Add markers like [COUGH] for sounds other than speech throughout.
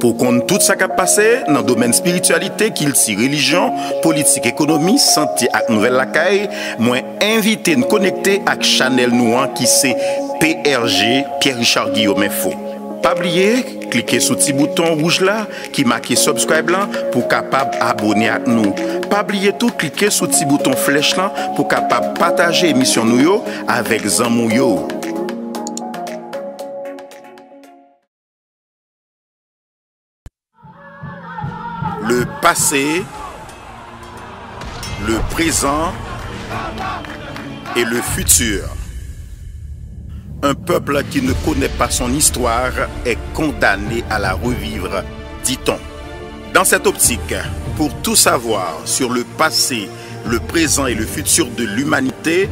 Po kon tout sa kap pase nan domen spiritualite, kilti, religion, politik, ekonomi, santi ak nouvel lakay, mwen invite n konekte ak chanel nou an ki se PRG Pierre Richard Guillaume Fou. Pa blye, klike sou ti bouton rouj la ki maki subscribe la pou kapab abone ak nou. Pa blye tou, klike sou ti bouton flech la pou kapab pataje emisyon nou yo avek zan moun yo. le passé, le présent et le futur. Un peuple qui ne connaît pas son histoire est condamné à la revivre, dit-on. Dans cette optique, pour tout savoir sur le passé, le présent et le futur de l'humanité,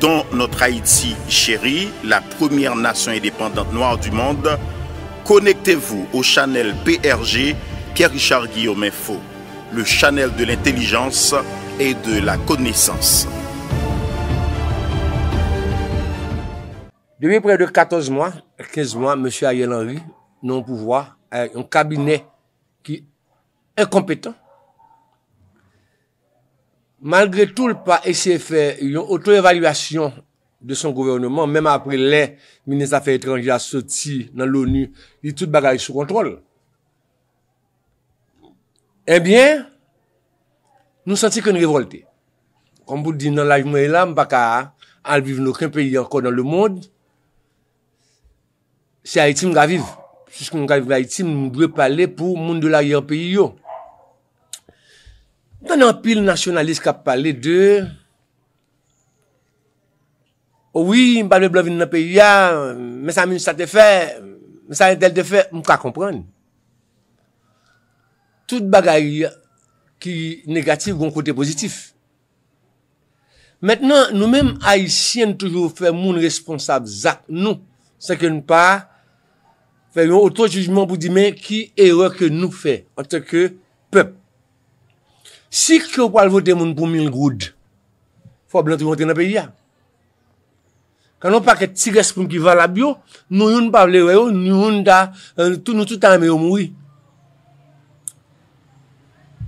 dont notre Haïti chérie, la première nation indépendante noire du monde, connectez-vous au Chanel PRG Pierre-Richard Guillaume Info, le Chanel de l'intelligence et de la connaissance. Depuis près de 14 mois, 15 mois, M. Ariel Henry, non pouvoir, un cabinet qui est incompétent. Malgré tout, le pas essayé de faire une auto-évaluation de son gouvernement, même après les ministres des Affaires étrangères sortis dans l'ONU, il tout bagage sous contrôle. Ebyen, eh nou senti kon rivolte. Kon bout di nan la jume la, mbak a albiv nou kren peyi anko nan le moun. Se a iti mga viv. Se mga viv a iti, mbwe pale pou moun de la yon peyi yo. Tane an pil nasyonalist ka pale de Ouwi, mba de blovin nan peyi ya, mwen sa men sa te fe, mwen sa tel te fe, mwen ka kompran. tout bagay ki negatif gon kote pozitif. Mètnen nou mèm ayisyen toujou fè moun responsab zak nou, seke nou pa fè yon oto jujman pou di mè ki eror ke nou fè, ante ke pep. Si ki yo pal vote moun pou mè yon groud, fò blan tri yon ten apè ya. Kan nou pa ke tigè spoun ki valab yo, nou yon pa vle weyo, nou yon da, nou toutan mè yon mou yi.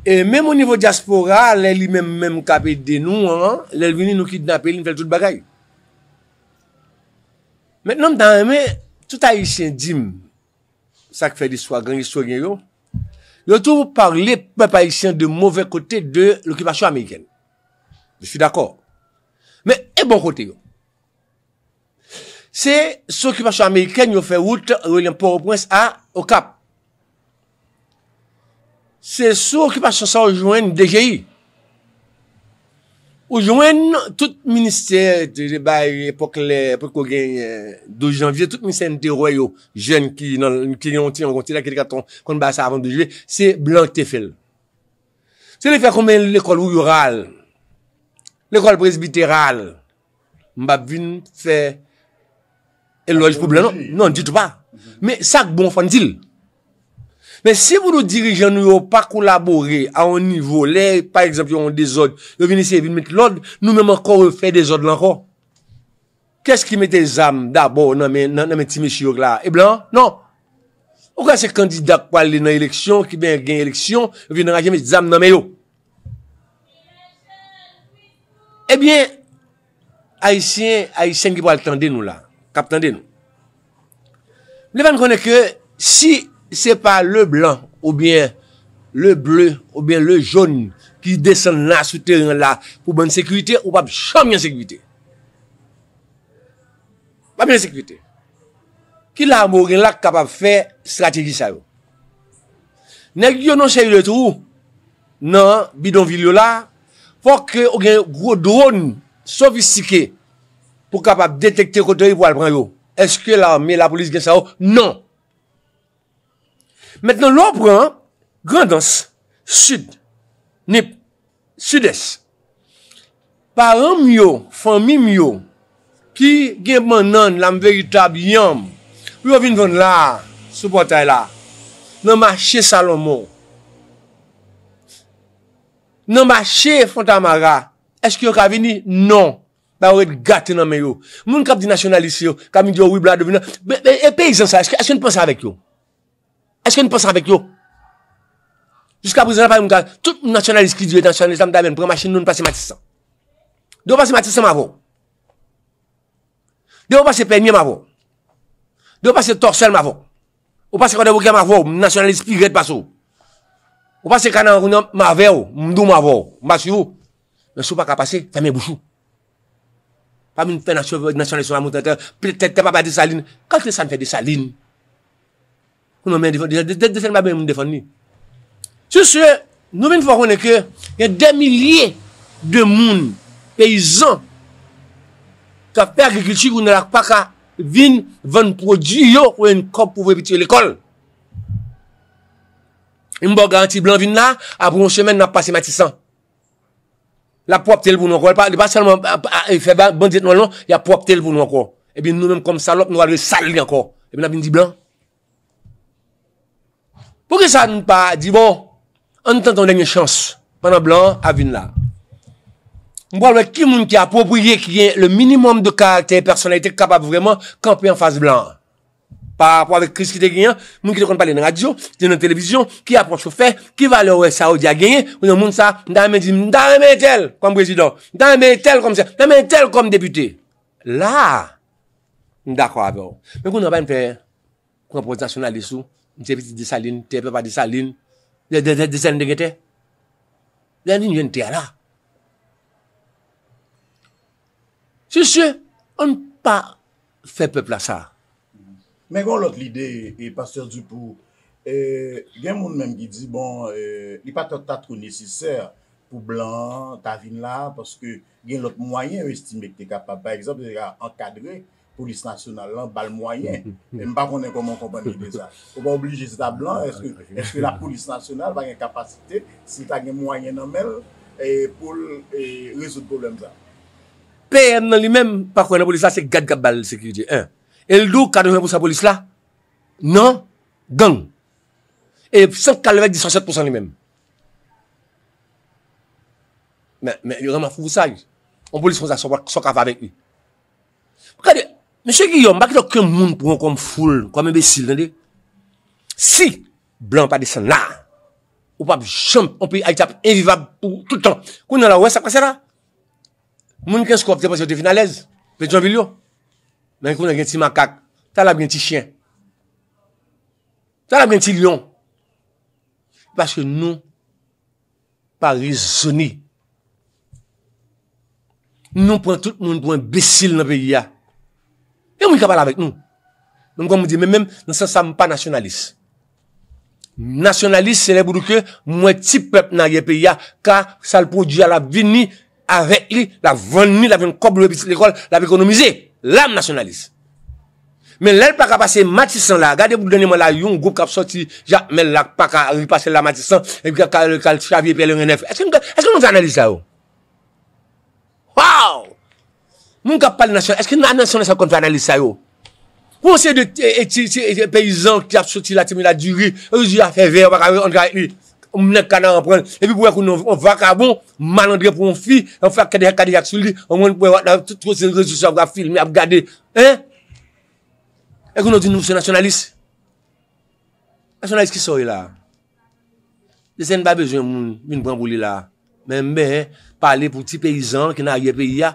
E mèm ou nivou diaspora, lè li mèm mèm kapè denou an, lè li vini nou ki dina pè li mfèl tout bagay. Mèt nan mtan mèm, tout ayisyen dim, sa ki fè di swagan, yi swagan yo, yo tou par lè pep ayisyen de mouvè kote de l'okipasyon amèyken. Jwi fè d'akor. Mè, e bon kote yo. Se, s'okipasyon amèyken yo fè wout, yo lèm por o pwens a, o kap. Se sou okipasyon sa ou jwen, deje yi. Ou jwen, tout minister, pou kwen, tout minister nte royo, jen ki yon ti an konti la, kon ba sa avan deje yi, se blan te fel. Se le fe kon men l'ekol ou yor al, l'ekol presbiter al, mba vin fe, el loj pou blan, nan non, non, ditou pa, me sak bon fan til. Mba vin, Men se vou nou dirijan nou yon pa kolabori a yon nivou lè, pa eksempyon yon dezod, yon vini se yon vini met l'od, nou men man kon refè dezod lankon. Kè s ki mette zam dabou nan men ti meshi yon la? E blan? Non. Ou kwa se kandida kwa lè nan eleksyon, ki ben gen eleksyon, yon vini ra jen met zam nan men yo? E bien, Aïsien, Aïsien ki po al tende nou la, kap tende nou. Levan konè ke, si Se pa le blan oubyen le ble oubyen le joun ki desen la sou teren la pou ban sekwite ou pap chanm yon sekwite. Bab yon sekwite. Ki la mou gen la kapap fe strategi sa yo. Nèk yon nou chen yon trou nan bidon vil yo la, fò kè yon gen gro drone sofistike pou kapap detekte kote yon pou al pran yo. Eske la mè la polis gen sa yo? Non! Met nan lopran, gandans, sud, nip, sudes. Paran myo, fami myo, ki genp man nan lam veritab yam, yon vin von la, sou potay la, nan ma che Salomo. Nan ma che Fontamara, eske yon ka vini? Non. Ba ou et gaten nan men yo. Moun kap di nasyonalisi yo, ka vini di yo, wib la devine. E pey zan sa, eske yon pensa avek yo? Jusk aprizen apay mwen ka, tout mwen nasyonalist ki diwe, nasyonalist amdamen, prema chen nou mwen pase Matisse. De ou pase Matisse mwen avon? De ou pase Pernier mwen avon? De ou pase Torsuel mwen avon? Ou pase Kandebouke mwen avon, mwen nasyonalist ki grede pa sou? Ou pase Kanan Rounan mwen avè ou, mwen dou mwen avon? Mwen basi ou? Mwen sou pa ka pase, fè mwen bouchou. Pa mwen fè nasyonalist mwen mwen mwen tè tè, tè pa pa de saline. Kante sa mwen fè de saline? Koun mwen mwen defon, dete defon mwen mwen defon ni. Sous sou, nou mwen fokon e ke, yon den milye de moun, peyizan, ka fpey agrikilchik ou nan lak pa ka vin, ven prodjiyo, pou yon kop pou vwepitye l'ekol. Yon mwen bo garanti blan vin la, apou yon chemen nan pase matisan. La pou apte l voun anko, yon pa seman, yon pa seman, yon pa seman, yon pa seman, yon pa seman, yon pa seman, yon pa seman, yon pa seman, yon pa seman, yon pa seman, yon pa se Pouke sa nou pa, di bon, an nou tenton denye chans, panan blan, avin la. Mbo alwe, ki moun ki apropoye, ki gen le minimum de karakter, personnalite kapab vreman, kampi an fase blan. Pa apropo avik kris ki te genyan, moun ki te konpale nan radio, nan televizyon, ki apropo fè, ki valore sa ou di a genye, ou nan moun sa, nan men di, nan men tel, konm brezido, nan men tel konm se, nan men tel konm depute. La, mda kwa abe ou. Mwen kon nan bay mpe, konpote nasyonal disou, Mwen sepiti disaline, tepe pa disaline, de desaline dengete, denline yon te ara. Sosye, an pa fe pepla sa. Men kon lot lide, e pasteur Dupou, e, gen moun menm gidi, bon, e, li pa ta ta tro neseser pou blan, ta vin la, paske gen lot mwayen yo estime ki te kapap. Par exemple, enkadre, Polis nasyonal lan, bal mwayen, mba konen konman kompany de sa. Ou pa oblije se ta blan, eske la polis nasyonal bagan kapasite, se ta gen mwayen nan men, pou rezout problem sa. PM nan li men, pakwen la polis la, se gadgab bal sekurite. El do, kade mwen pou sa polis la? Nan, gang. E, sa kalvek 107% li men. Men, men, yo reman fowou sa, an polis mwen sa, so kave aven ki. Mwen kade... Monsye Giyon, mba ki do ke moun pou an kom foul, kom embesil, dande? Si, blan pa de san la, ou pa pi chanm, ou pi a itap evivab pou toutan. Koun nan la oue, sa kwa sera? Moun ken skop te pas yo te finalez? Pe t'yon vil yo? Mwen koun nan gen ti makak, ta la ben ti chen. Ta la ben ti lion. Paske nou, Paris, Zoni. Nou pou an tout moun pou embesil nan pe Giyon. E mwen ka pala vek nou? Mwen kon mwen di, mwen mwen, nan san sa mwen pa nationaliste. Nationaliste se le boutou ke mwen ti pep nan ye pe ya ka salpou diya la vini, areyi, la veni, la veni, koblou e biti l'ekol, la vikonomize. La mwen nationaliste. Men lèl pa ka pase matisan la. Gade pou doni mwen la yon goup kap soti, ja men lak pa ka avi pase la matisan, evi ka kal chavye pe lèl enef. Esti mwen te analise la ou? Wou! Mwen kap pale nasyonal, eske nan nasyonal sa kontra nan lisa yo? Ponsye de e, e, e, peyizan ki a soti la teme la diri, yo zi a fe ver, wak a we an dra et ni, mwen ek kada an pren, epi pou ek ou nou wak a bon, man andre pou an fi, an fwa kade ak kade yak sou li, an mwen pou an wak da tro se resusyo wak a filme, ap gade, hein? Ek ou nou zi nou se nasyonalist? Nasyonalist ki soye la? Desen ba bejwen mwen brambou li la? Mwen mwen, pale pou ti peyizan ki nan ye peyi ya,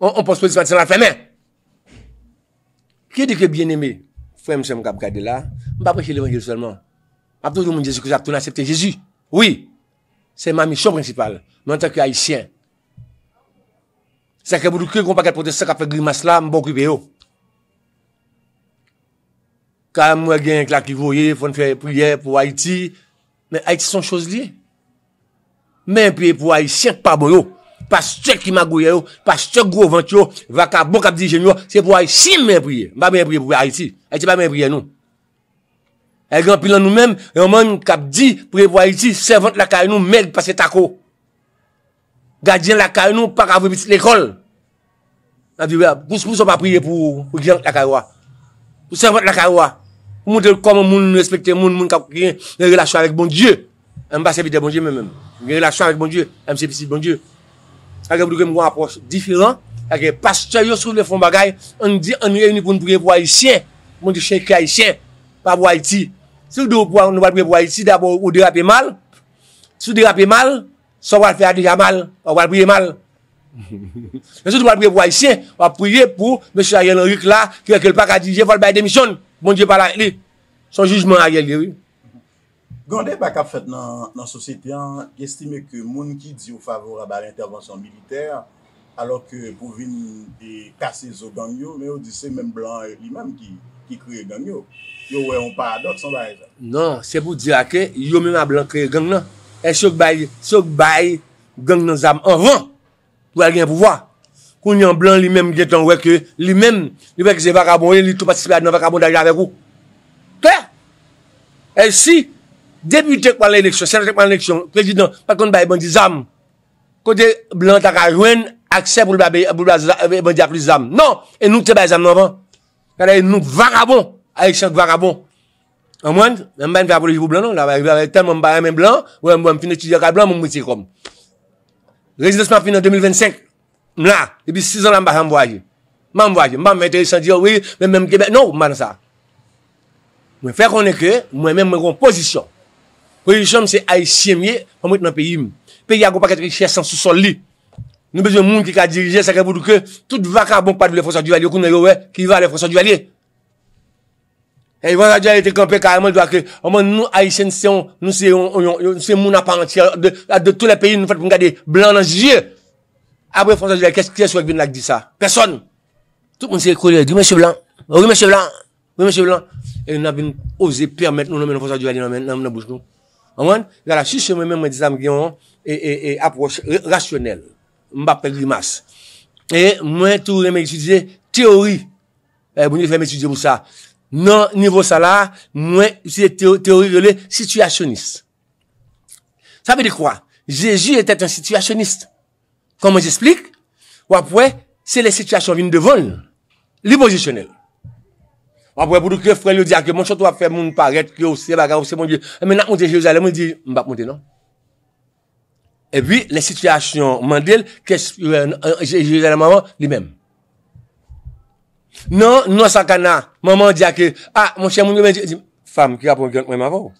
On pospozit mati sa la fèmen. Kè de kè bien eme? Fèm se mou kap kade la. M pa preche l'évangèl seulement. Aptou joun moun jèsu kou jartoun a septè jèsu. Oui. Se m a misyon principale. M entè kè haïtien. Se kè boudou kè kou m pa kè pote se kap fè gri masla m bò kribe yo. Ka m wè gen yon klak kivoye fon fè priye pou haïti. Mè haïti son chose li. Mè m priye pou haïtien pa bò bon, yo. Oh. Pas chèk ki magouye yo, pas chèk grovent yo, va ka bon kap di jenyo, se pou a yi si men priye. Ba men priye pou a yi ti, a yi ti ba men priye nou. A yi genpil an nou men, yon men kap di, pou a yi ti, servante lakay nou, merd pas se tako. Gadiè lakay nou, pa ka vw bit l'ekol. A di wè, pou sou pa priye pou genk lakay wè. Pou servante lakay wè. Moun te kom moun moun moun moun moun moun kap priye, gen relasyon avèk bon djè. Mwen pas se pi de bon djè mè mèm. Gen relasyon avèk bon djè, mwen se pi si bon d Ake, pwede gen mwen apos diferant, ake, pastyo yo sou le fon bagay, an di an yon yon pou nou prebouay siyen, moun di siyen kray siyen, pa pou a iti. Soudou pou an nou wapre pou a iti, d'abou ou dey apè mal, soudou apè mal, sou wapre a deja mal, wapre pou ye mal. Soudou wapre pou a iti, wapre pou ye pou mwen siyen kray siyen, moun di siyen kray siyen, moun di siyen kray siyen. Gande bak ap fèt nan sosyete yon, yestime ke moun ki di yo favor a ba l'intervensyon militer, alo ke pou vin kase zo ganyo, me yo di se menm blan e li menm ki kriye ganyo. Yo wey on paradokson ba e zan. Non, nan, se pou di a ke, yo menm a blan kriye ganyan, e syok bay, syok bay, ganyan zan anvan, pou al gen pouwa. Koun yon blan li menm, li menm, li menm, li menm, li menm, li menm, li menm, li menm, li menm, li menm, li menm, li menm, li menm, Debitek wale leksyon, senatek wale leksyon, prejidon, pakon ba e bandi zam. Kote blan tak a jwen, aksep wale ba e bandi akli zam. Non, e nou te ba zam nanvan. Kade e nou vakabon, a yon vakabon. Anwande, mwen mwen fe apolojibou blan, nan? La wane, vatek mwen mwen mwen blan, wane mwen mwen fina chidye akal blan, mwen mwen se kom. Residansman fina en 2025. Mwen la, epi 6 an la mwen ba jan mwen waje. Mwen mwen waje, mwen mwen mwen mwen mwen mwen mwen mwen mwen mwen mwen mwen mwen mwen mwen mwen mwen mwen m Wè yè chèm se a yè chèm yè, wè mwen wè yè nan pe yè yè. Pe yè yè a gò pa ket wè yè chèm san sou sol li. Nou bè zè moun ki ka dirije, sakè boudou ke, tout vakar bon pat wè le François Duvalier, okou nou yè wè ki yè va le François Duvalier. E yè François Duvalier te kompe karèm wè dò akè, wè mwen nou a yè chèm se yon, nou se yon, nou se yon moun apantia, de tout le pe yè nou fèt pou mwen gade blan nan jè. A bre François Duvalier, kè sè wè kwen Anwen? Gala, si se mwen men mwen dizan mwen gen an, e aproche, e, e rasyonel, mbapel rimas. E mwen tou reme etudize teori, e mwen mwen etudize moun sa, nan nivou sa la, mwen etudize teori vele, sityasyonist. Sa pe de kwa? Jeji etet an sityasyonist. Koman jesplik? Wapwe, se le sityasyon vin devon, li posisyonel. apwe pou do ke frel yo di akè, ah, moun chan to ap fè moun paret, ki yo se baga, ou se moun biye, eh, men non? euh, euh, non, non, ak ah, moun de Jezalè, moun di, mbap moun de nan. E bi, le situasyon mandel, ke se Jezalè maman, li men. Nan, nan sakana, moun moun di akè, a, moun chan moun di mwen di, di, fam, ki ap moun gen mwen maman ou?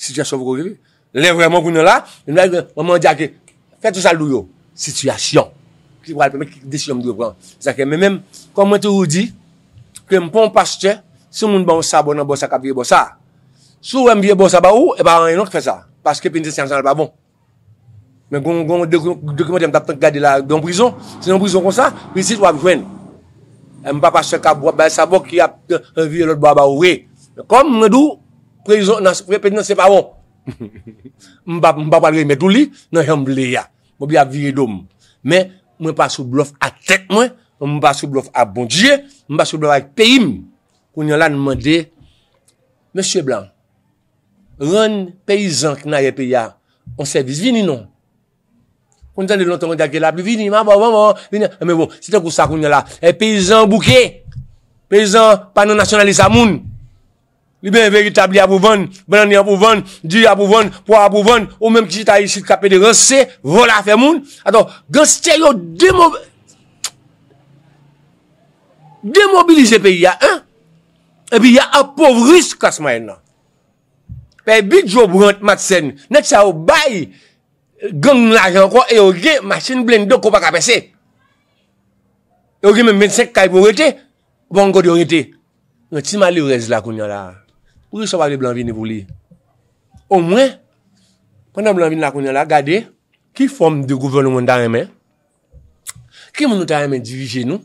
Situasyon vro gè bi? Le vreman koun yo la, moun moun di akè, fè tou sa lou yo, situasyon, ki wale pèmè, ki desi y ke m pon pastye, se moun ba ou sa bonan bosa ka vie bosa. Sou wèm vie bosa ba ou, e ba an yon k fè sa, paske pinze sè an zan al ba bon. Men gong, gong, dekou mwen tem tap ten gade la don prizon, se non prizon kon sa, prisit wèm fwen. E m pa pastye ka bwa, bwa sa bok ki ap, viye lòt bwa ba ou we. Kom mwen dou, prizon nan, priyon nan sè pa bon. [LAUGHS] M pa, m pa palre mè dou li, nan yon ble ya, mwen bi ap vie dom. Men, mwen pasou blouf a tek mwen, mwen pasou blouf a bon diye mba sou blan wak peyim, koun yon la nman de, msye blan, ren peyizan ki nan ye peya, on servis, vini non. Kon tan de lontan kon de ake la, vini, mwa, mwa, mwa, vini, eh, mwen mwen, bon, se te kousa koun yon la, e peyizan bouke, peyizan panonasyonalisa moun, li ben veritabli apouvan, blan ni apouvan, di apouvan, pou apouvan, ou menm ki jitayi sit kapè de rense, vola fe moun, ato, gen steryo demobè, Demobilize e pe ya an E bi ya apovris Kas mayen na Pe bi jo brant mat sen Net sa ou bay euh, Gang nou la jan kwa e oge Masin blen do ko pa kapese E oge men 25 kaip ou rete Ou ban kode ou rete Yon ti mali ou rezi la koun yon la Ou reso pa de blanvi ne pou li Ou mwen Kanda blanvi la koun yon la gade Ki form de gouverne moun da remen Ki moun nou ta remen divije nou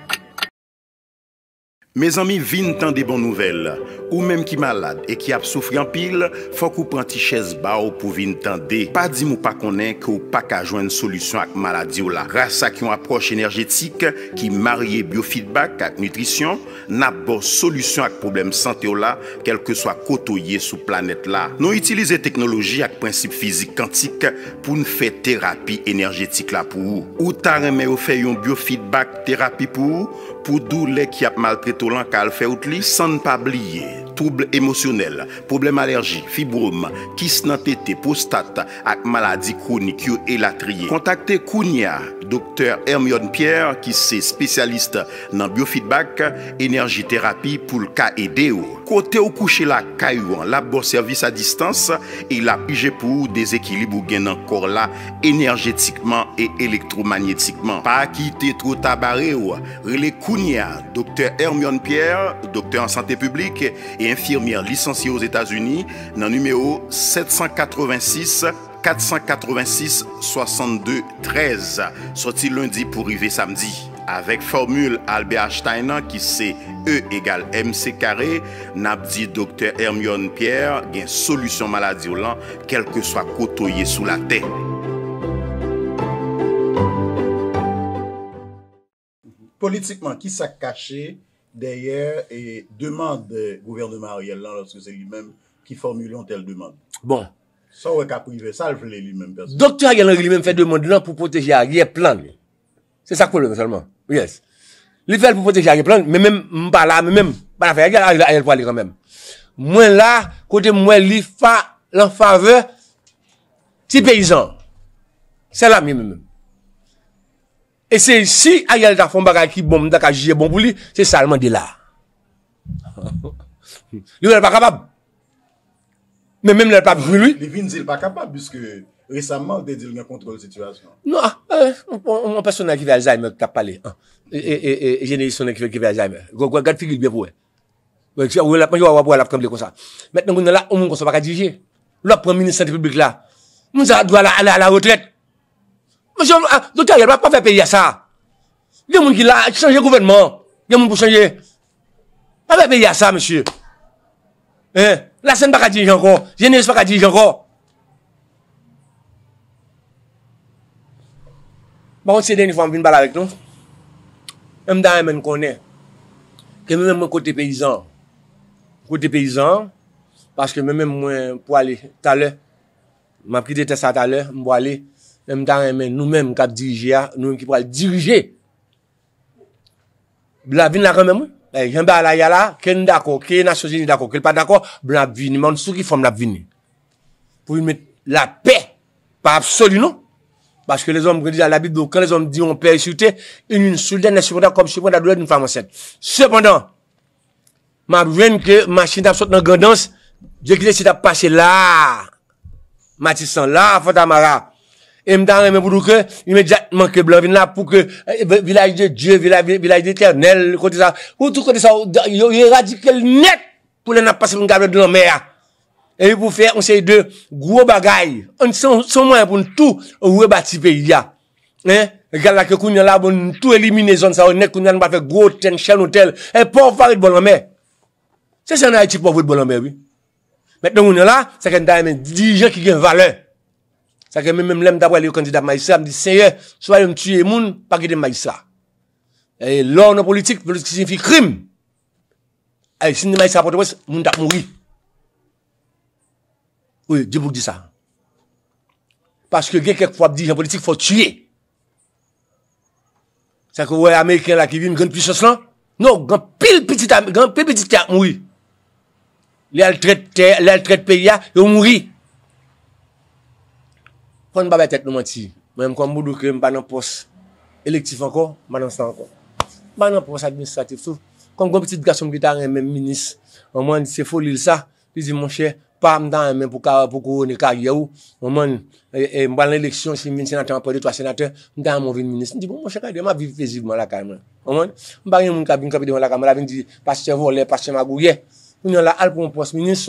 Me zanmi vin tan de bon nouvel, ou menm ki malad e ki ap soufri anpil, fok ou pranti ches ba ou pou vin tan de. Pa di mou pa konen ki ou pa ka jwen solusyon ak maladi ou la. Rasa ki yon aproche enerjetik ki marye biofeedback ak nutrisyon, nap bo solusyon ak problem sante ou la, kelke swa kotoye sou planet la. Non itilize teknologi ak prinsip fizik kantik pou nou fe terapi enerjetik la pou ou. Ou ta reme ou fe yon biofeedback terapi pou ou, pou dou lek yap mal preto lanka al feout li. San pa blye, trouble emosyonel, problem alerji, fibrom, kis nan tete postat ak maladi kronik yo elatriye. Kontakte kounya, doktèr Hermione Pierre, ki se spesyaliste nan biofeedback, enerjiterapi pou lka ede yo. Kote ou kouche la, kay ou an lab bo servis a distans, e la pije pou ou dezekilib ou gen an kor la enerjetikman e elektromagnetikman. Pa ki te tro tabare yo, re le kou, Dr. Hermione Pierre, doktor en santé publique et infirmière licenciée aux Etats-Unis, nan numéro 786-486-6213, sorti lundi pou rive samedi. Avec formule Albert Einstein, qui c'est E égale MC carré, nap dit Dr. Hermione Pierre, gen solution maladie ou lan, quel que soit cotoyé sous la tête. Politikman, ki sa kache dèyèr e demande gouverne Mariel Lan lòske se li mèm ki formule yon tel demande. Sò wè kapou yve sal, joulè li mèm. Dokte a gè lan ki li mèm fè demande lan pou potege a gè plan gè. Se sa koule mè salman. Li fèl pou potege a gè plan gè, mè mèm mpala mèm. Mwen la, kote mwen li lan fave ti peyzan. Se la mèm mèm mèm. E se si bon [LAUGHS] a yal da fon baga ki bon mdaka jije bon boulit, se salman de la. Li wè lè pa kapab. Mè mè mè lè pa boulit. Li vin zil pa kapab, biske resamman ou de dil nè kontrol situasyon. Nou, an personan ki vè al zayme tap pale. E jenè jisonan ki vè al zayme. Gwagad figil bè pou wè. Gwagad figil bè pou wè. Mèten gounè la, ou moun konso baka jije. Lò prèmine sante publik la. Moun zan dwa la ala la wotlete. Monsi, euh, do te ager pa, pa fe peyi a sa. Gen moun ki la, chanje gouvernement. Gen moun pou chanje. Pa fe peyi a sa, monsi. La sen pa ka dirijan kon. Gen nes pa ka dirijan kon. Bakon, se deni fwa mvin bala vek nou. Mda mwen konen. Ke mwen mwen kote peyizan. Kote peyizan. Paske mwen mwen pou ale taler. Mwen apri de te sa taler. Mwen pou ale. mèm tan mèm nou mèm kap dirije ya, nou mèm ki pou al dirije, blabvin lakon mèm eh, wè, jenbe alayala, ken dako, ken asosini dako, kel pa dako, blabvin, mèm sou ki fòm blabvin ni. Pou yon mèm la pe, pa ap soli nou, paske lè zon mèm gwen di a la bib, do kan lè zon mèm di yon pe, yon sou te, yon yon sou te, nè soupon ta kom, soupon ta douè doun fèm an sèd. Sèpondan, mèm wèn ke, mèm chini tap sot nan gand E mta mè mè boudou ke imedjatman keblan vin la pou ke eh, vilaj de Dje, vilaj de Eternel. O tou kote sa yo eradikel net pou lè na pase yon kabel de lomè. E yo pou fè onsè yon de gro bagay. On sò mwen poun tout ouwe bati pe yon. Galak yon koun yon la poun tout eliminezon sa ou net koun yon bap fè gro ten chè nou tel. E por farid bolomè. Se se nan yon ti por farid bolomè wè. Met nou yon la se ken dame dijè ki gen vale. Sake men men mlem dapwe le yo kandida maisa, mdi seye, soye mtuyye moun, pa gede maisa. E lor nan politik, velos ki sinfi krim. E sin de maisa apote wes, moun da mwoui. Ouye, di pouk di sa. Paske gen kek fwa bdi gen politik fwa tuyye. Sake ouye Amerikan la ki vi mgan pwishos lan, nou gan pil pwishos lan mwoui. Le al tret peya, yo mwoui. kon ba be tet nou man ti, man yon kon moudou kre m ban nan pos, elektif ankon, man nan san ankon, ban nan pos administratif sou, kon kon piti dekasyon m gita an yon men, minis, anman, se folil sa, li zi monshe, pa m dan anmen pou kwa, pou kwa ne kagya ou, anman, m ban nan leksyon, si m vinti natan, m pa dito a senatè, m dan anman vinti minis, ni di bon monshe, kwa yon man vivi feziv man la ka, anman, m bagen moun kabin kabin de yon la ka, m la vin di, pasche volè, pasche magou, ye, m yon la alpon pos, minis,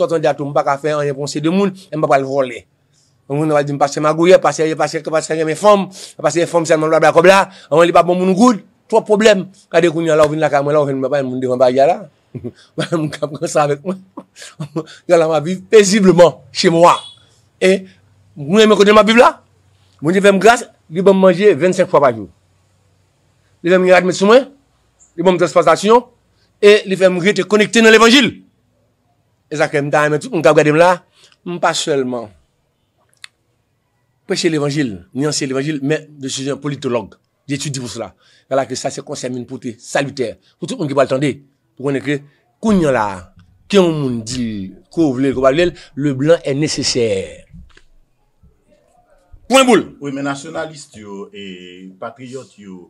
Mwen wè di mwen pase ma gouye, pase ye pase ye, pase ye mwen fom, pase ye fom se mwen wè be la kob la, anwen li pa bon moun goud, tro problem. Kade koun yon la ou vin la ka mwen la ou ven mwen pa yon moun devan bagya la. Mwen mwen kap kon sa mwen. Gala mwen vive pesibleman che mwen wè. E mwen mwen kote mwen vive la, mwen jifem grase, li bon mwen manje 25 fwa pa joun. Li fem yon adme sou mwen, li bon mwen transpazasyon, e li fem mwen gri te konekte nan levangil. E zake mwen ta mwen tou, mwen kap gade mwen la, mwen pas selman. Peche l'évangil, nyanse l'évangil, mè de sejen politolog, d'étudie pou sè la. Fè la kè sa se konsermine pou te salutè. Poutè pou mè kè baltande, pou mè kè kounyan la, kè moun moun di kou vle, kou baltande, le blan è nèsesè. Pou mè boule. Ouè mè nasyonalist yo, e patriyot yo,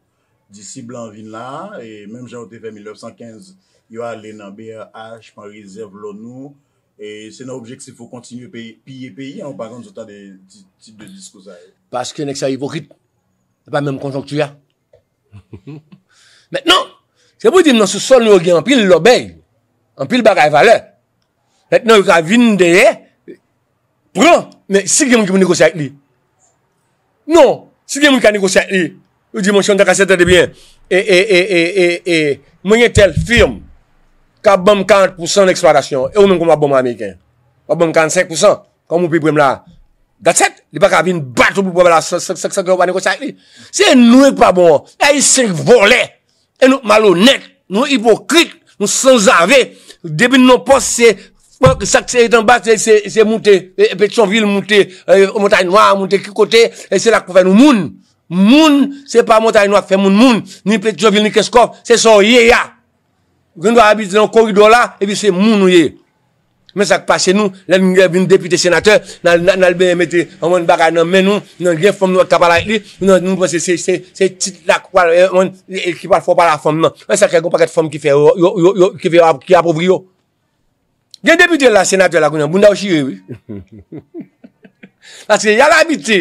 disi blan vin la, e mèm janote fè 1915, yo a lè nan BAH, pan rizèv lò nou, E se nou objek se fwo kontinu piye peyi an, ou par an nou sa ta de tip de diskou sa e? Paske nek sa yi vokit, se pa menm konjonk tu ya. [LAUGHS] Mèt nan, se pou di m nan sou sol nou yon piye an, an piye l'obey, an piye l'bagay vale. Mèt nan yon ka vin deye, pran, mè si gen mwen ki mwen nego sa ek li. Non, si gen mwen ki mwen nego sa ek li, yon di mwen chante kase te debyen, e, e, e, e, e, e, mwenye tel firm, ka bom 40% l'eksploatasyon, e ou men kouman bom Ameriken. Ou bom 45% kon moun pi pou em la. Dat set, di pa ka vin bat ou pou pou be la sak sak sak sak sak sak sak sak sak sak. Se nou e pa bon, e yi se volè, e nou malonek, nou hipokrit, nou sansave, debi nou pos se, sak se etan bat, se moute, peti son vil moute, mouta yi noa, moute ki kote, e se la koufe nou moun. Moun, se pa mouta yi noa, fe moun moun, ni peti son vil, ni keskof, se son ye ya. Gwendo a abit nan korido la, ebi se moun ou ye. Mwen sak pase nou, lè mwen gèv yon depite senate, nan albè mète, an mwen baka nan mè nou, nan gèv fòm nou ak kapalak li, nan nou mwen se se se se tit lak wè, an mwen e kipal fòm pala fòm nan. Mwen sak kèkou pake fòm ki fè yo, yo, yo, yo, ki fè yo, ki apovri yo. Gè depite la senate la, gwen yon bunda wè chi yon. Lanske yon a abit se,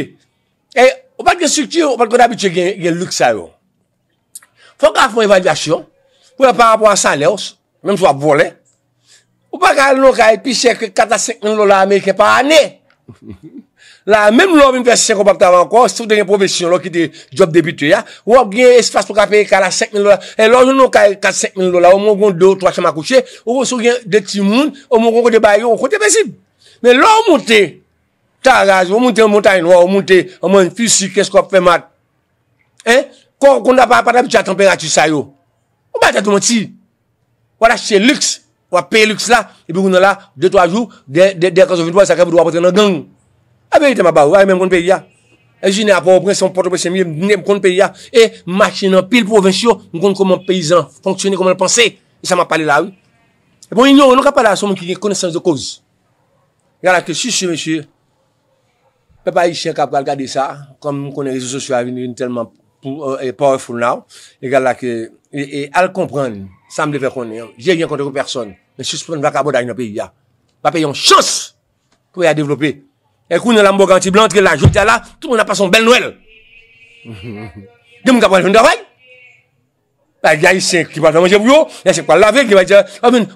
e, ou pate gen struktur, ou pate kon a abit se gen luk sa yo. Fòk a fòm evalvasyon, Ou la pa rapwa sa le ou, mèm sou ap vole Ou pa ka lou ka epi chè kwe katasek mèm lola amè ke pa anè La mèm lou av mwen fè se kwen pa ap ta avan kon, si tou te gen profesyon lò ki te job depite ya Ou ap gen espase pou ka peye katasek mèm lola E lou joun nou ka epi katasek mèm lola, ou mwen kon de ou, twa chèm akouche Ou kon sou gen deti moun, ou mwen kon kon de bayi yo, ou kon te pesif Mè lou ou mwen te, ta razi, ou mwen te mwen ta inwa, ou mwen te mwen fisik, eskop, fèmat E? Kon kon da pa apata bi chè atanpe yon ati sa yo Bata touman ti. Wala chè lux. Wala paye lux la. E pou kou nan la, 2-3 jou, 10-15-23, sakè pou do apote nan gang. A be, ite mababou. A, mè mkonde paye ya. E, jine apou, mwen se mpote pe se mye, mwen mkonde paye ya. E, machinan pil pou vensyo, mkonde koman payizan, fonksyonen koman panse. E, sa mwa pale la ou. E pou inyo, nou kapala, sou mwen ki gen konesans de kouz. Gala ke, si si mwen si, pe pa yi chen kap E al kompren, sa m de fe kon yon, je yon kontekou person, me suspon vaka bo dan yon peyi ya. Va peyi yon chos, pou ya devlopi. E koun yon lambogan ti blan, tri lan, jouti ala, tout mou na pason bel noel. [LAUGHS] Demi kapwen yon dorwey? Ya yisye kipan. Mwen jep yo, ya jep kwa lave.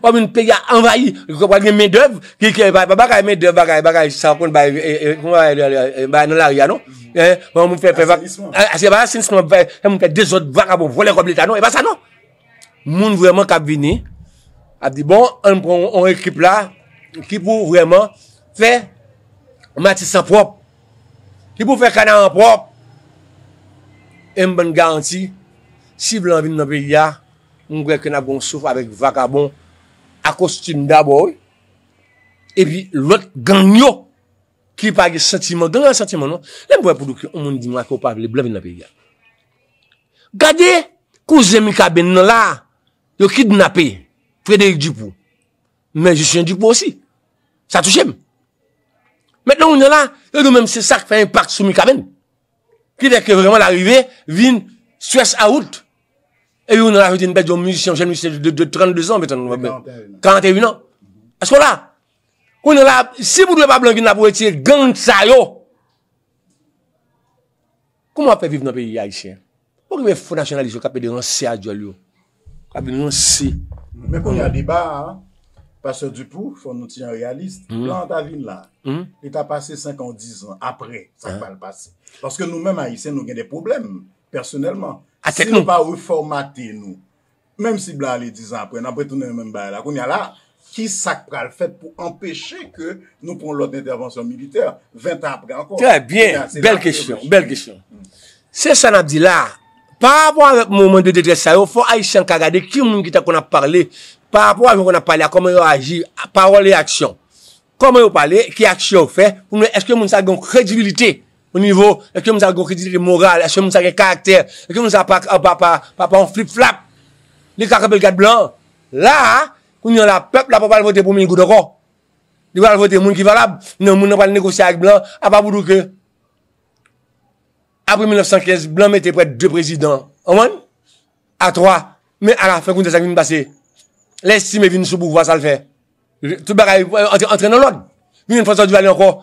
Mwen pe ya envayi. Mwen jep yon medev. Mwen baka medev baka yon sa akoun baka yon laria. Mwen non? mwen mm. fè fè baka. Asi yon basi sin sè mwen fè mwen fè dezot baka bon vwole koub lita. Moun vwèman kap vini. A bi bon, an ekip la kipou vwèman fè matisa prop. Kipou fè kana an prop. Mwen garanti Si blan vin nan pe yi ya, mwen kwen a gon souf avek vakabon, akos ti nda bo yi, epi lot ganyo ki pa ge sentimen. Ganyan sentimen non, lè mwen pou do ki, mwen di mwa ko pa vi le blan vin nan pe yi ya. Gade, kouze mika ben nan la, yo ki dnape, Frédéric Dupont, men Jussien Dupont osi. Sa touche m. Mèten ou nan la, yo do mèm se sak fè yon pak sou mika ben. Ki dekè vreman l'arive, vin, stress out, E yon nan la rejen pe diyon moujisyen, jen moujisyen de 32 an bete nan moujisyen. 41 an. 41 an? Asko la? Si pou dwe pa blan vin la pou eti, gant sa yo. Kou mwa pe viv nan pe ya iti? Pou ki mwen foun nationalisyen kape de yon si a djol yo? Kape de yon si. Men pou yon liba, pasè du pou, foun nou ti yon realiste, blan hmm. hmm. ta vin la, et a pase 5 an 10 an apre, sa kwa le pase. Lorske nou mèm a iti, nou gen de poublem, personelman. Si nou ba ou formaté nou, mèm si bla alè 10 an apre, nabwè tou nè mèm baye la, koun yal la, ki sak pral fèt pou empèché ke nou pon lot d'intervensyon militer 20 an apre ankon. Très bien, bel kèchyon, bel kèchyon. Se sanabdi la, par apwa moun moun de detresayon, fò a yishan kagade, ki moun moun kita kon ap parle, par apwa moun kon ap pale, a komè yo agi, a parol et a aksyon. Komè yo pale, ki aksyon ou fè, moun moun eske moun sa gen kredibilité. Ou nivou, ek yon moun sa kou kredite ki moral, ek yon moun sa ki karakter, ek yon moun sa pa pa pa, pa pa, on flip flap. Li kakopel kat blan. La, koun yon la pep la pa pa l vote pou moun yon gouda kon. Li wala vote moun ki valab, moun nan pa l negosye ak blan, apapou douke. Apre 1915, blan mette prete 2 prezident. Awan? A 3. Me ara, fèkoun de sa koun yon basi. Lè si mè vin sou pou vwa sa l fè. Tou baka yon entren nan lòd. Vin yon François du Valais ankon.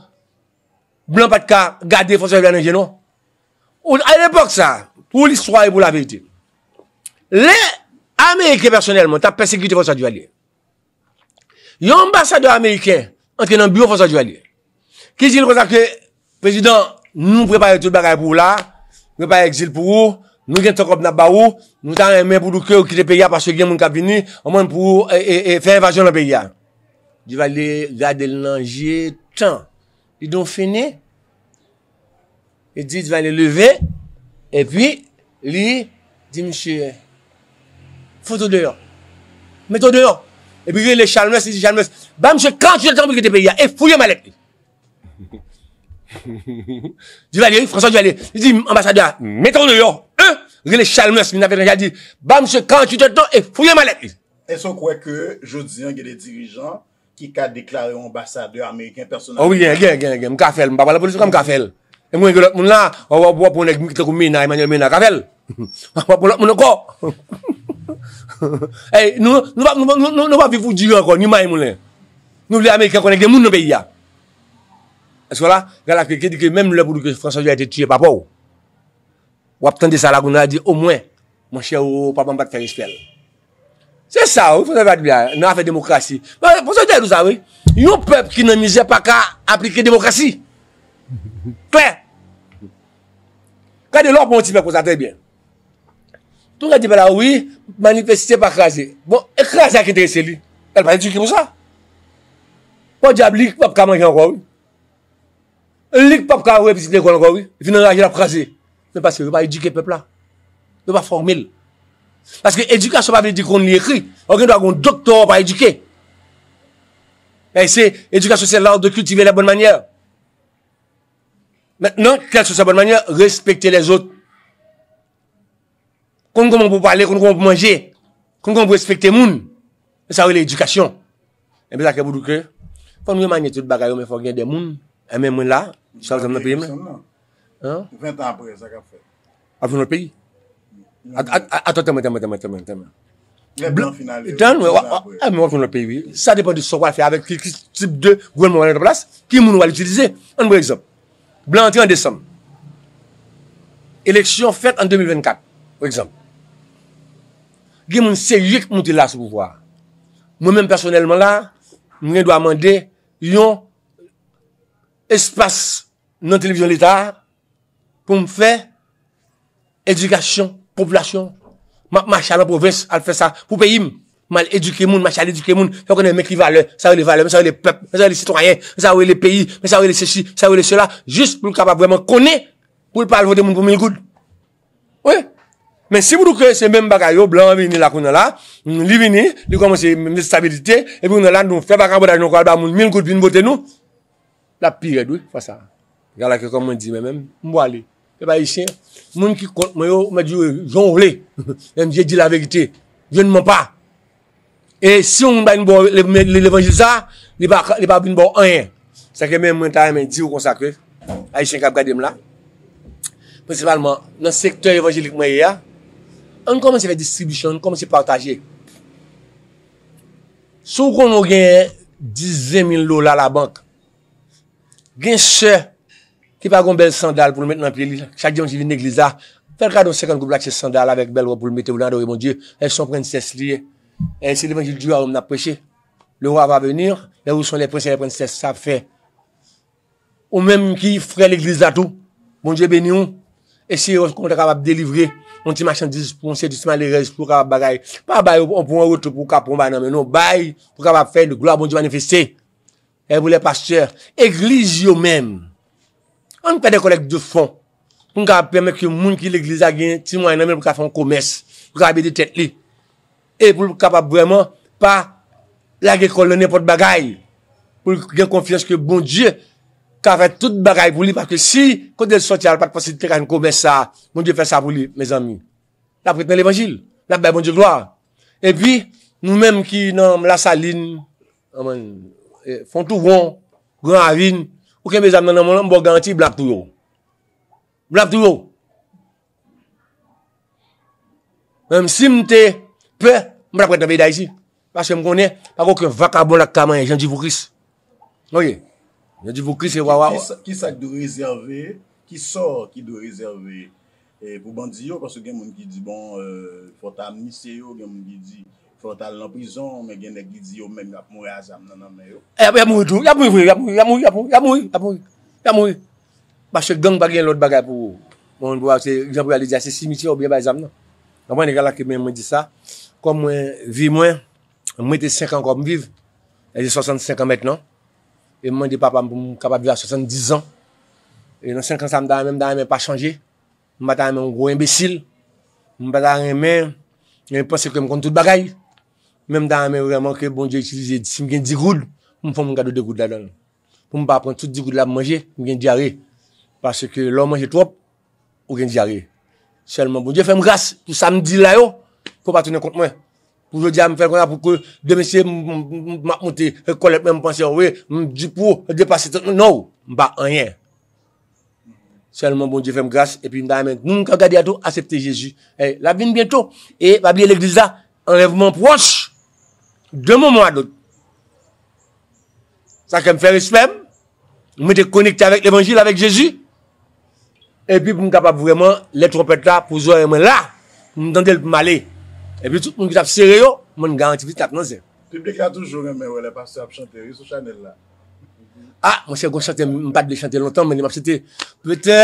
Blan patka, gade, fonsa vya nan geno. Ou, al epok sa, pou l'histoire pou la veyite. Le, Amerike personelman, ta persekite fonsa djoualye. Yon ambasadeur Amerike, antre nan biyo fonsa djoualye. Ki jil kon sa ke, prezident, nou prepare tout bagay pou ou la, prepare exil pou ou, nou gen ton kop nan ba ou, nou tan men pou lukè ou ki te peyya pa se gen moun kabini, ou men pou, e, e, e, fe invajon nan peyya. Djoualye, gade, nan geno, Li don fene, e di di vali leve, e pi li di msye, foto deyo, meto deyo, e pi li chalmeuse, li di chalmeuse, ba msye kan chute ton pe kete pe ya, e fuyo malek. Di [LAUGHS] vali, François Divali, li di ambasade ya, meto deyo, e li chalmeuse, mi nape reja di, ba msye kan chute ton, e fuyo malek. E so kwe ke, jodi an gen de dirijan, Ki ka deklare ambassadeur Amerikan personel. Ou oh, gen, gen, gen, gen, men ka fel, men pa apalapou disi, men ka fel. E mwen gen lout moun la, wap pou nek miktekou men a, men a ka fel. [LAUGHS] Wap pou lout moun [LAUGHS] nou ko. E, nou wap, nou wap, nou wap fi foudi yon kon, nou man yon moun la. Nou vile Amerikan kon ek de moun nou peyi ya. Eskwa la, gala kwe kede kwe, men moun loup lou ke François Jouan te tije pa pou. Wap ten de sa la kou na di, ou mwen, mwen che ou, papa mwen pa te respel. Se sa ou, fose fade byan, nan afe demokrasi. Fose ou dey nou sa ou, yon pep ki nan mizè pa ka aplike demokrasi. Kler. Kade lor pon ti pep kon sa trey byan. Tou yon di be la ou, manifestye pa krasi. Bon, e krasi akitre se li. El pa se tuki pou sa. Po bon, diyab lik pep ka manjè an gwa ou. Lik pep ka ou e pisi dey gwa an gwa ou. Finan rejè la krasi. Mwen pa se ou, yon pa edike pep la. Yon pa formil. Mwen pa se ou, yon pa edike pep la. Paske edukasyon pa vide di kon li ekri Or gen do a kon doktor pa eduke Ese, edukasyon se lard De kutive la bon manye Mwen nan, kel sou sa bon manye Respekte le zot Kon kon pou pale Kon kon pou manje Kon kon pou respekte moun E sa ou le edukasyon E mwen la A pou nou peyi Atote mwen teme, teme, teme, teme Blan finali Sa depon de sowa fe avèk Kikis tip de gwen mwen wane de plas Ki moun wale utilize An mwen exemple Blan ti an desem Eleksyon fèt an 2024 O exemple Ge mwen se yik mwen ti la sou pou wwa Mwen men personelman la Mwen gen do a mande Yon espas Non televizyon l'Etat Pou mwen fe Edukasyon Poplasyon, ma chalè provense al fè sa, pou pe yim, mal eduke moun, ma chalè eduke moun, sa wè mè kri vale, sa wè le vale, sa wè le pep, sa wè le sitoyen, sa wè le peyi, sa wè le sechi, sa wè le sèla, jist moun kapab wè moun kone, wè l pa al vote moun pou mil kout. Wè, men si moun nou kè se mè m bagay yo, blan wè vini la koun nè la, li vini, li kwa mwen se mè stabilite, e poun nè la nou fè bakan bodaj nou kwa al ba moun, mil kout bin vote nou, la pire dwi, fwa sa. Galakè kom mwen di mè mè, m Mwen ki kont mwen yo, mwen di yon vle. Mwen di la verite. Je ne mwen pa. E si yon mwen ba yon bo, l'evangelizat, li ba bin bo enye. Sa ke men mwen ta yon men di ou konsakwe. A yon sen kap gade mla. Principalman, nan sektor evangelik mwen yon ya, an koman se fe distribisyon, an koman se partaje. Sou kon nou genye, dizemil lola la bank. Genye se, Ki pa kon bel sandal pou nou met nan pil, chak di yon jivin negliza. Fèl kado se kan goup lakse sandal avèk bel wò pou nou mette wò nan doye, mon die. El son prenses liye. El se devan jil diwa wò mna preche. Le wò ava venir, le wò son le preche le prenses. Sa fè. Ou mèm ki frèl negliza tou. Mon die benyon. E se yon kon te kapap delivre. Mon ti machan disponsè, disponsè le rez pou kapap bagay. Pa bay ou pou wò wò tou pou kapon ba nan menon. Bay pou kapap fè yon glò bon di manifestè. E wò lè pastè. Egliz yo An nou pa de kolek de fon. Mwen ka ap peme ke moun ki l'eglize agen ti mwen anmen pou ka fè an komès. Pou ka ap bè di tèt li. E pou kap ap breman pa la ge kolonè pot bagay. Pou gen konfians ke bon Diyo ka fè tout bagay pou li. Parke si kote soti al pat pasit te ka an komès sa, mwen bon Diyo fè sa pou li, mè zanmi. La pritnen l'Evangil. La bè bon Diyo gloa. E pi nou mèm ki nan mla salin eh, fon tou bon, gran arin, Ou ke mbe zamnen nan moun an, mbo garanti blak tou yo. Blak tou yo. Mbe simte, pe, mbrak wè tan vèy da yisi. Pase m konen, pago ke vakabon lak kaman yè, jen di vokris. Oye, jen di vokris e wawawa. Ki sak do rezerve, ki sor ki do rezerve eh, pou bandi yo. Kwa se gen moun ki di bon, pota euh, misye yo gen moun ki di. Protal nan prizon, men gen dek di di yo men ap mouye a zam nan nan men yo. E ap mouye tou, e ap mouye, e ap mouye, e ap mouye, e ap mouye, e ap mouye. Pache gang bagay lout bagay pou moun pou avse, jan pou alize ase simiti ou bie bay zam nan. Nan mwen dek alake mwen mwen di sa, kon mwen vi mwen, mwen te 5 an kon mwen viv, e jè 65 an met nan, e mwen de papa mwen kapab vye a 70 an, e nan 5 an sam dan mwen mwen pa chanje, mwen batan mwen mwen gro imbesil, mwen batan mwen mwen, mwen pensè ke mwen kontou bagay, Men mda amen ouveman ke bon diyo itilize Si mgen digoud, mwen fwap mwen gado degoud la don Mwen pa apren tout digoud la mwenje Mwen gen diare Pase ke lò mwenje trop, ou gen diare Selman bon diyo fè mgras Tou samdi la yo, pou pa tounen kont mwen Pou jodi a mwen fè gona pou kou Deme si mwen mwap mwote Mwen panse wè, mwen di pou Mwen de pase tout non, bon nou, mwen pa anyen Selman bon diyo fè mgras E pi mda amen, nou mwen kagadi ato Asepte Jejou, eh, la vin bientou E pa biye l'eglize la, en revman proche De moun moun adot. Sa kem feri spem, mwen te konekte avèk l'Evangil avèk Jezu, epi mwen kapap vwèman lè trompeta pou zwa mwen la, mwen dante l pou mwen ale. Epi tout mwen kitap seryo, mwen garantifit tap nan zè. Publika toujou mwen mwen wè lè pasè ap chante Rizou Chanel la. A, mwen se kon chante, mwen patè chante lontan, mwen mwen ap chante, Pe tè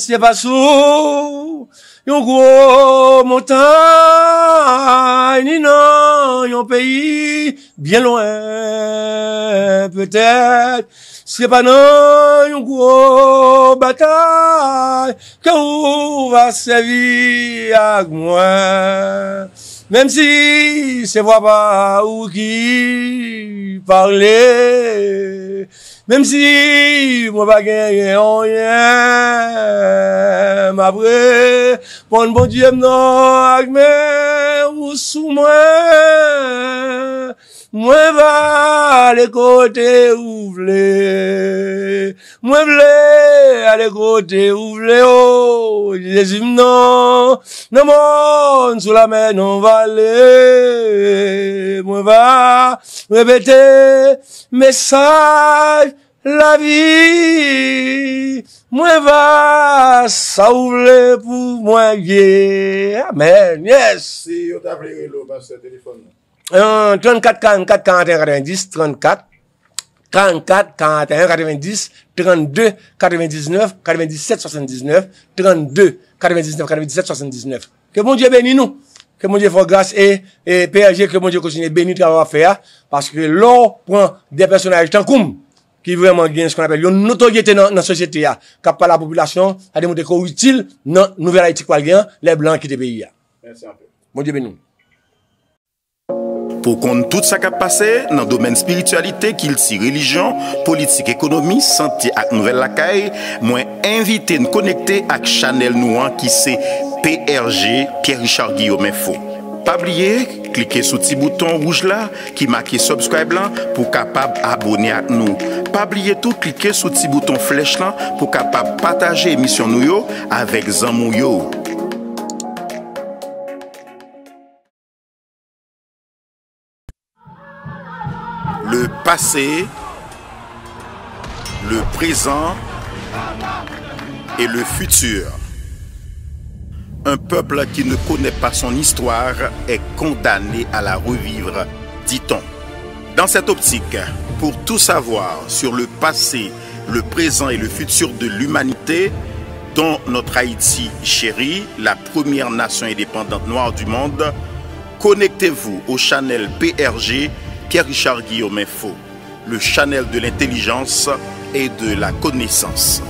tse pasou! Yon gwo montan, ninan, yon peyi, Bien lwen, peten, sepanan, Yon gwo batan, kan ou va sevi agwen, Mem si se wapan ou ki parlen, Mem si mwen pa genye onyen, Mabre pon mwen bon diye mnen akmen ou sou mwen. Mwen vle ale kote ou vle. Mwen vle ale kote ou vle. Oye, oh, jesim nan, nan moun sou la men nan vale. Mwen vle repete mesaj la vi. Mwen vle sa ou vle pou mwen gye. Amen. Yes. Si yo tabri welo mwen se telefoni. 34, 44, 41, 90, 34, 34, 41, 90, 32, 99, 97, 79, 32, 99, 97, 79. Ke bonje beni nou. Ke bonje fokras e PRG, ke bonje kousine beni trawa fe ya. Paske lor pran de personaj tan koum ki vreman gen skon apel. Yon noto jete nan sosyete ya. Kap pa la populasyon, ade mou dekou util nan nouvel haitik walyan, le blan ki te peyi ya. Moun je beni nou. Po kon tout sa kap pase nan domen spiritualite, kilti, religion, politik, ekonomi, santi ak nouvel lakay, mwen invite n konekte ak chanel nou an ki se PRG Pierre Richard Guillaume Fou. Pa blye, klike sou ti bouton rouj la ki make subscribe la pou kapab abone ak nou. Pa blye tou, klike sou ti bouton flech la pou kapab pataje emisyon nou yo avek zan moun yo. le passé, le présent et le futur. Un peuple qui ne connaît pas son histoire est condamné à la revivre, dit-on. Dans cette optique, pour tout savoir sur le passé, le présent et le futur de l'humanité, dont notre Haïti chérie, la première nation indépendante noire du monde, connectez-vous au Chanel PRG Pierre-Richard Guillaume Info, le Chanel de l'intelligence et de la connaissance.